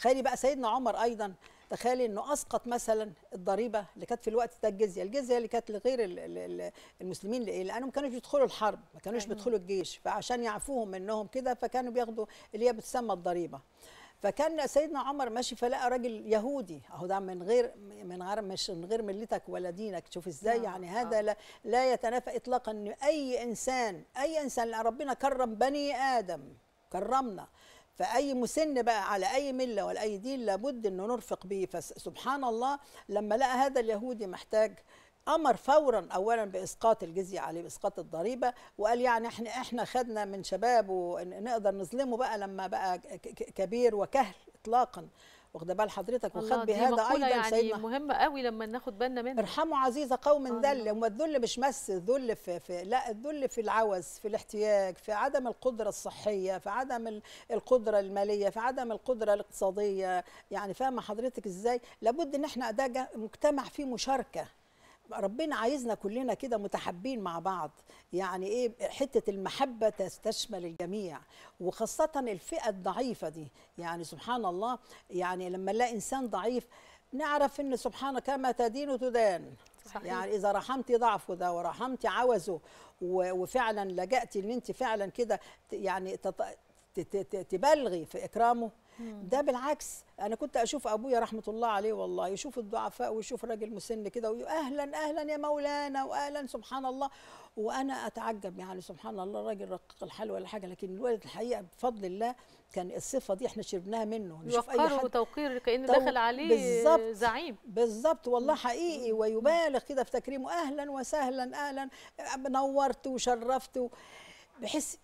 تخيلي بقى سيدنا عمر ايضا تخيلي انه اسقط مثلا الضريبه اللي كانت في الوقت ده الجزيه، الجزيه اللي كانت لغير المسلمين لايه؟ لانهم ما كانوش بيدخلوا الحرب، ما كانوش أيوة. بيدخلوا الجيش، فعشان يعفوهم منهم كده فكانوا بياخدوا اللي هي بتسمى الضريبه. فكان سيدنا عمر ماشي فلقى راجل يهودي اهو ده من غير من غير مش من غير ملتك ولا دينك شوف ازاي نعم، يعني هذا آه. لا, لا يتنافى اطلاقا ان اي انسان اي انسان ربنا كرم بني ادم كرمنا فأي مسن بقى على أي ملة ولا أي دين لابد أنه نرفق به فسبحان الله لما لقى هذا اليهودي محتاج امر فورا اولا باسقاط الجزيه عليه باسقاط الضريبه وقال يعني احنا احنا خدنا من شبابه نقدر نظلمه بقى لما بقى كبير وكهل اطلاقا واخده بال حضرتك وخد بهذا ايضا يعني سيدنا مهمه قوي لما ناخد بالنا منها ارحموا عزيزه قوم ذل وما الذل مش مس الذل في, في لا الذل في العوز في الاحتياج في عدم القدره الصحيه في عدم القدره الماليه في عدم القدره الاقتصاديه يعني فاهمه حضرتك ازاي لابد ان احنا ده مجتمع فيه مشاركه ربنا عايزنا كلنا كده متحابين مع بعض يعني ايه حته المحبه تستشمل الجميع وخاصه الفئه الضعيفه دي يعني سبحان الله يعني لما نلاقي انسان ضعيف نعرف ان سبحان كما تدين تدان صحيح. يعني اذا رحمتي ضعفه ده ورحمتي عوزه وفعلا لجأتي ان انت فعلا كده يعني تبلغي في اكرامه ده بالعكس انا كنت اشوف ابويا رحمه الله عليه والله يشوف الضعفاء ويشوف راجل مسن كده ويقول اهلا اهلا يا مولانا واهلا سبحان الله وانا اتعجب يعني سبحان الله راجل رقيق الحال ولا حاجه لكن الولد الحقيقه بفضل الله كان الصفه دي احنا شربناها منه نشوف اي حد توقير كانه طو... دخل عليه بالزبط زعيم بالظبط والله حقيقي ويبالغ كده في تكريمه اهلا وسهلا اهلا نورت وشرفت و... بحس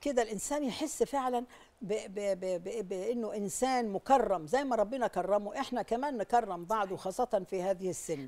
كده الانسان يحس فعلا ب ب ب بانه انسان مكرم زي ما ربنا كرمه احنا كمان نكرم بعض وخاصه في هذه السن